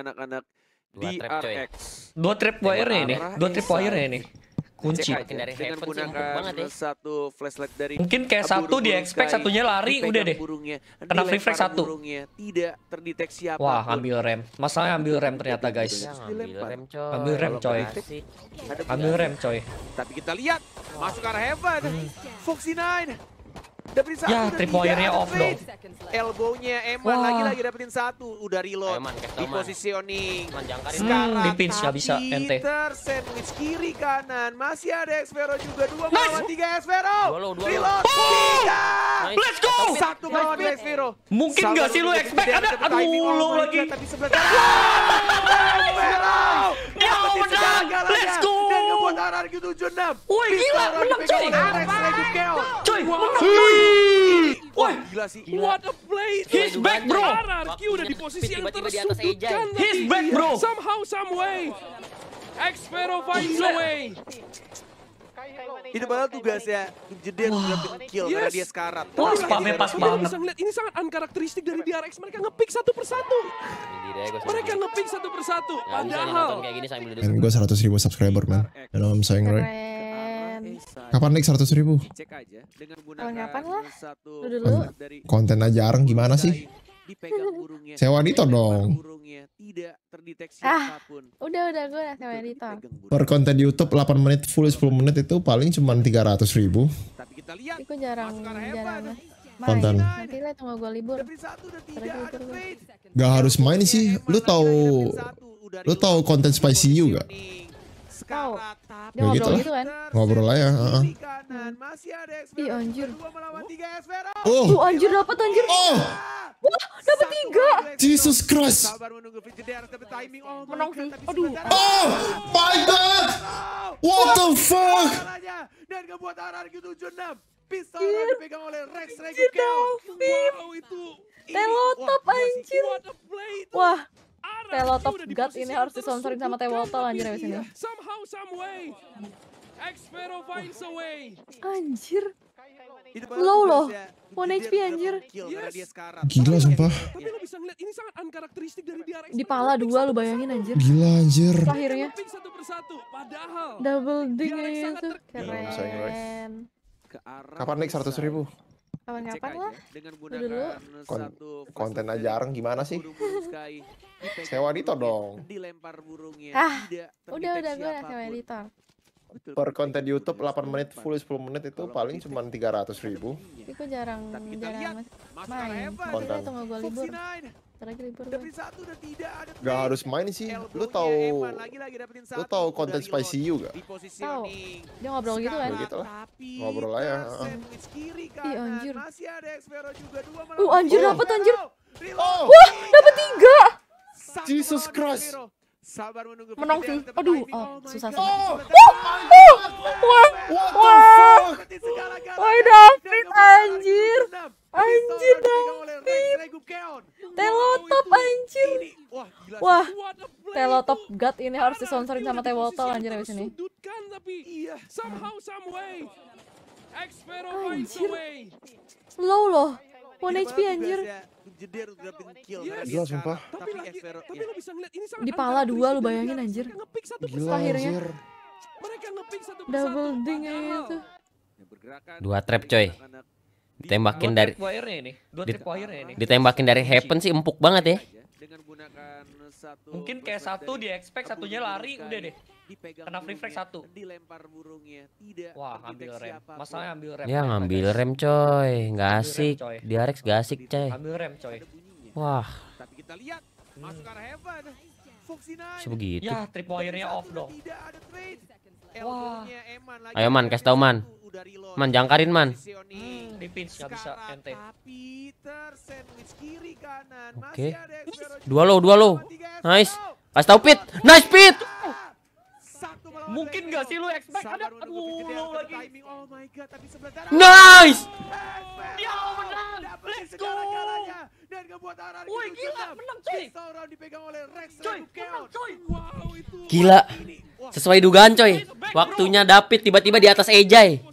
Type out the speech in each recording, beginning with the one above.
anak-anak di DRX. Dua trip wire-nya ini, dua trip wire-nya ini kunci dengan menggunakan eh. satu flashlight dari mungkin kayak satu di expect satunya lari udah deh kena free satu tidak terdeteksi apa wah ambil rem masalahnya ambil rem ternyata guys ambil rem coy ambil rem coy tapi kita lihat masuk arah heaven hmm. Foxy Nine ya, trip nya off dong. Elbow-nya Eman lagi-lagi dapetin satu. Udah reload. di positioning. Hmm, Sekarang hmm, bisa ente Tersandwich kiri kanan. Masih ada Espero juga. Dua melawan tiga Espero. Reload. Oh! Tiga. Let's go. Satu melawan Espero. Mungkin nggak sih lu expect ada aduh lu lagi. Tapi sebelah kanan. Espero. Dia mau menang. Kisaran gitu, ke-76. Woi, gila, menang cuy. Cuy, menang cuy. Woi, gila sih. Gila. What a play. He's back, bro. RRQ udah di posisi yang tersudutkan. He's back, bro. Somehow, some way. Expero finds a way. Ini padahal tugasnya yang udah kill yes. karena dia sekarat. Wah, spamnya pas banget. Bisa ngeliat, ini sangat unkarakteristik dari DRX. Mereka ngepick satu persatu. Mereka ngepick satu persatu. Nah, padahal. Gue 100 ribu subscriber, man. Dan om sayang right. Kapan naik seratus ribu? Cek aja kapan lah? dulu. Konten aja arang gimana sih? dipegang burungnya. Sewa Nito dong. Burungnya tidak terdeteksi ah, apapun. Udah udah gue sewa kan Nito. Per konten YouTube 8 menit full 10 menit itu paling cuma 300 ribu. Tapi kita lihat. Itu jarang jarang konten. Nanti lah tunggu gue libur. Gak harus main sih. Lu tahu lu tahu konten spicy you gak? tahu. Dia ngobrol gitu, kan? Ngobrol aja, heeh. Uh -uh. Ih oh. Oh. anjir. Oh, uh, anjir dapat anjir. Oh. Dapat tiga. Jesus Christ. Oh, Menang sih. Aduh. Oh my God. What the fuck? Dan arah RRQ 76. Pistol dipegang oleh Rex Regukeo. Wow itu. Telotop anjir. Wah. Telotop God ini harus disponsorin sama Tewotol anjir abis ini. Somehow, some way. Anjir. Low loh. One HP anjir. Yes. Gila sumpah. Di pala dua lu bayangin anjir. Gila anjir. Akhirnya. Double ding itu keren. Kapan naik 100 ribu? Kapan-kapan lah. dulu. Kon konten aja gimana sih? sewa editor dong. Ah, udah udah gue sewa editor per konten di YouTube 8 menit full 10 menit itu paling cuma 300 ribu. Tapi gue jarang jarang main. Konten. Kita tunggu gue libur. Terakhir Gak harus main sih. Lu tahu, lu tahu konten spicy juga. gak? Tau. Dia ngobrol gitu kan? Gitu ngobrol lah. ya. aja. Ih anjir. Uh anjir dapat anjir. Wah dapat tiga. Jesus Christ. Sabar menunggu menang sih. Aduh, oh, susah sekali. Wah, wah, wah, wah, wah, David anjir, anjir David, telotop anjir, wah, telotop god ini harus wah, sama wah, anjir abis ini. Anjir, low loh, 1 HP anjir jeder udah bikin kill. Yes. Gila sumpah. Tapi, tapi lagi, Espero, tapi ya. lo bisa ngeliat ini sangat pala dua lu bayangin anjir. Gila, akhirnya. Mereka ngepick satu persatu. Double ding aja itu. Ya, dua trap coy. Ditembakin dari Dua trap wire ini. Dua trap wire ini. Ditembakin dari heaven sih empuk banget ya dengan gunakan satu mungkin kayak satu di expect satunya lari udah deh kena free frag satu dilempar burungnya tidak wah ambil rem masalahnya ambil rem ya ngambil rem coy nggak asik di Arex nggak asik coy ambil rem coy wah tapi kita lihat hmm. masuk arah heaven sebegitu ya trip wire-nya off dong wah ayo man kasih tau man Man, jangkarin man. Hmm, dipin, nggak bisa ente. Oke. Dua lo, dua lo. Nice. Kasih tau pit. Nice pit. Mungkin gak sih lu expect ada aduh lu lagi. Oh nice. Dia menang. Let's go. Dan ngebuat arah Woi gila menang cuy. dipegang oleh Rex cuy. Menang coy. Wow itu. Gila. Sesuai dugaan coy. Waktunya David tiba-tiba di atas Ejay.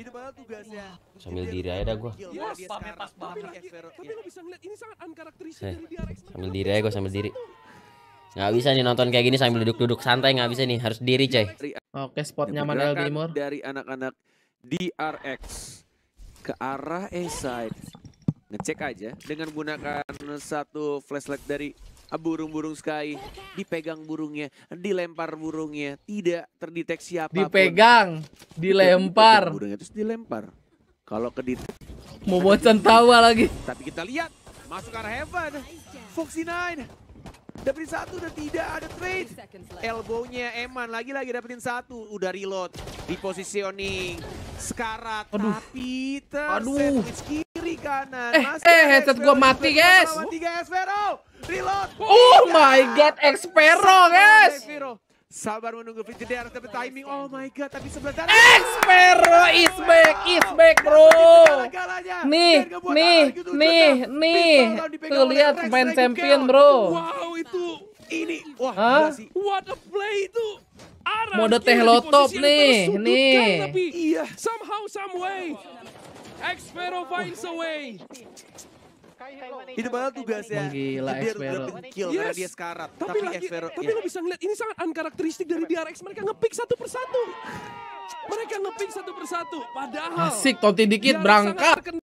Itu banget tugasnya. Sambil diri aja dah gua. Ya, iya, spamnya pas banget. Tapi, lo bisa ngeliat ini sangat unkarakteristik eh, dari Sambil diri aja gua sambil diri. Gak bisa nih nonton kayak gini sambil duduk-duduk santai gak bisa nih harus diri coy. Oke spot nyaman El Grimor. Dari anak-anak DRX ke arah A side. Ngecek aja dengan menggunakan satu flashlight dari burung-burung sekali, dipegang burungnya, dilempar burungnya, tidak terdeteksi apa Dipegang, dilempar. Dipegang burungnya terus dilempar. Kalau ke mau buat tawa lagi. Tapi kita lihat masuk arah Heaven. Foxy Nine dapetin satu dan tidak ada trade. Elbownya Eman lagi-lagi dapetin satu, udah reload, repositioning, sekarat, Aduh. tapi terset kanan. Eh, Masih eh headset gue mati, guys. Mati, guys. Vero. Reload. Oh iya. my god, Xpero, guys. Sabar menunggu Fitri harus dapat timing. Oh my god, tapi sebelah sana. Xpero is back, is back, bro. Nih, nih, gitu, nih, nih. Tuh lihat main champion, bro. Wow, itu ini. Wah, huh? What a play itu. Mode teh lotop nih, nih. iya. Somehow, some way. Xpero finds a way. Itu padahal tugasnya Gila Dia dapetin kill yes. karena dia sekarat Tapi, tapi lagi, Xpero, tapi ya. lo bisa ngeliat ini sangat unkarakteristik dari DRX Mereka ngepick satu persatu Mereka ngepick satu persatu Padahal Asik tonti dikit DRX berangkat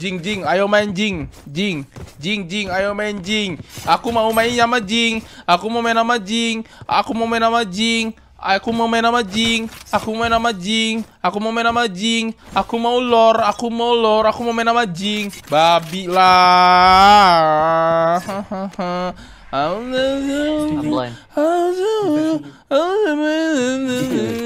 Jing Jing, ayo main Jing. Jing, Jing Jing, ayo main Jing. Aku mau main sama Jing. Aku mau main sama Jing. Aku mau main sama Jing. Aku mau main sama Jing. Aku mau main sama Jing. Aku mau main sama Jing. Aku mau lor. Aku mau lor. Aku mau main sama Jing. Babi lah. I'm blind.